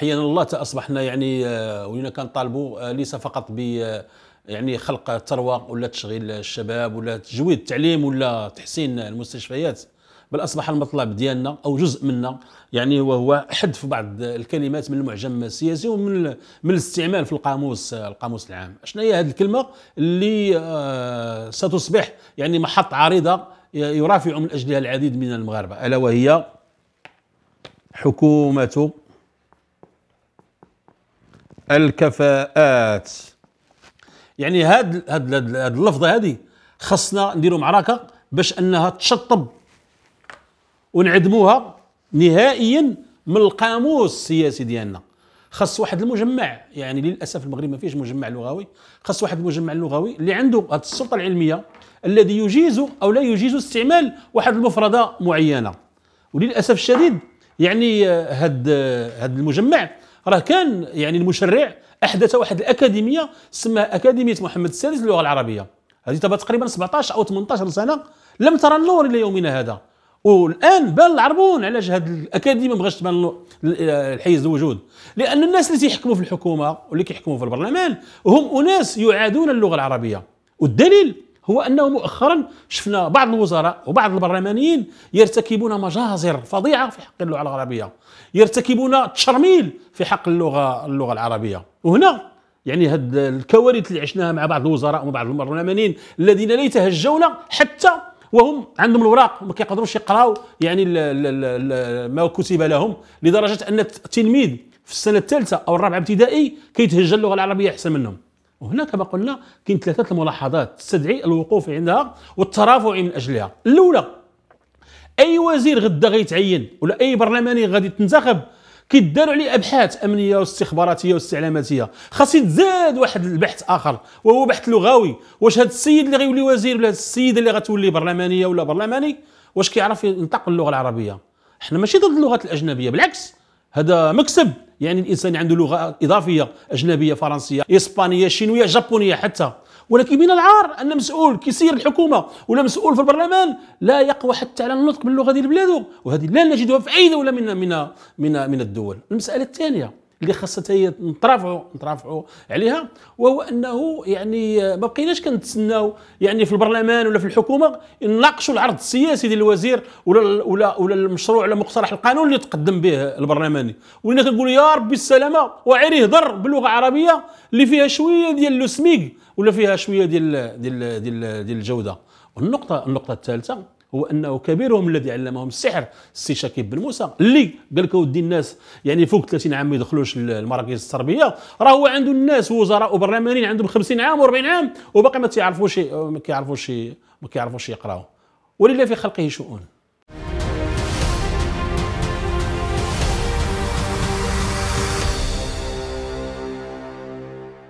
احيانا الله اصبحنا يعني آه، ولينا كنطالبوا آه، ليس فقط ب آه، يعني خلق الثروه ولا تشغيل الشباب ولا تجويد التعليم ولا تحسين المستشفيات بل اصبح المطلب ديالنا او جزء منا يعني وهو حذف بعض الكلمات من المعجم السياسي ومن من الاستعمال في القاموس القاموس العام شنو هي هذه الكلمه اللي ستصبح يعني محط عريضه يرافع من اجلها العديد من المغاربه الا وهي حكومه الكفاءات يعني هاد هاد هاد اللفظه هذه خصنا نديروا معركه باش انها تشطب ونعدموها نهائيا من القاموس السياسي ديالنا خص واحد المجمع يعني للاسف المغرب ما فيش مجمع لغوي خص واحد المجمع اللغوي اللي عنده هذه السلطه العلميه الذي يجيز او لا يجيز استعمال واحد المفرده معينه وللاسف الشديد يعني آه، هاد آه، هاد المجمع راه كان يعني المشرع احدث واحد الاكاديميه سماها اكاديميه محمد السادس للغه العربيه هذه تبقى تقريبا 17 او 18 سنه لم ترى النور الى يومنا هذا والان بان العربون علاش هاد الاكاديميه مابغاش تبان الحيز الوجود لان الناس اللي تيحكموا في الحكومه واللي كيحكموا في البرلمان هم اناس يعادون اللغه العربيه والدليل هو انه مؤخرا شفنا بعض الوزراء وبعض البرلمانيين يرتكبون مجازر فظيعه في حق اللغه العربيه يرتكبون تشرميل في حق اللغه اللغه العربيه وهنا يعني هاد الكوارث اللي عشناها مع بعض الوزراء وبعض البرلمانيين الذين لا يتهجون حتى وهم عندهم الوراق ما كيقدروش يقراو يعني الـ الـ الـ ما كتب لهم لدرجه ان التلميذ في السنه الثالثه او الرابعه ابتدائي كيتهجى اللغه العربيه احسن منهم وهنا كما قلنا كاين ثلاثه الملاحظات تستدعي الوقوف عندها والترافع من اجلها الاولى اي وزير غدا غيتعين ولا اي برلماني غادي تنتخب كيداروا عليه ابحاث امنيه واستخباراتيه واستعلاماتيه خاص يتزاد واحد البحث اخر وهو بحث لغوي واش هذا السيد اللي غيولي وزير ولا السيده اللي غتولي برلمانيه ولا برلماني واش كيعرف ينطق اللغه العربيه حنا ماشي ضد اللغات الاجنبيه بالعكس هذا مكسب يعني الانسان عنده لغه اضافيه اجنبيه فرنسيه اسبانيه شينويه جابونيه حتى ولكن من العار ان مسؤول كيسير الحكومه ولا مسؤول في البرلمان لا يقوى حتى على النطق باللغه ديال بلاده وهذه لا نجدها في اي دوله من من من من الدول المساله الثانيه اللي خاصها هي نترافعوا نترافعوا عليها وهو انه يعني ما بقيناش كنتسناو يعني في البرلمان ولا في الحكومه نناقشوا العرض السياسي ديال الوزير ولا ولا ولا المشروع ولا مقترح القانون اللي تقدم به البرلماني ولينا كنقولوا يا ربي السلامه وعير يهضر باللغه العربيه اللي فيها شويه ديال سميك ولا فيها شويه ديال ديال ديال, ديال الجوده والنقطه النقطه الثالثه هو انه كبيرهم الذي علمهم السحر السي شكيب بن موسى اللي قال لك ودي الناس يعني فوق 30 عام ما يدخلوش المراكز التربيه راه هو عنده الناس وزراء وبرلمانيين عندهم 50 عام و40 عام وباقي ما تيعرفوش ما كيعرفوش ما كيعرفوش يقراو ولله في خلقه شؤون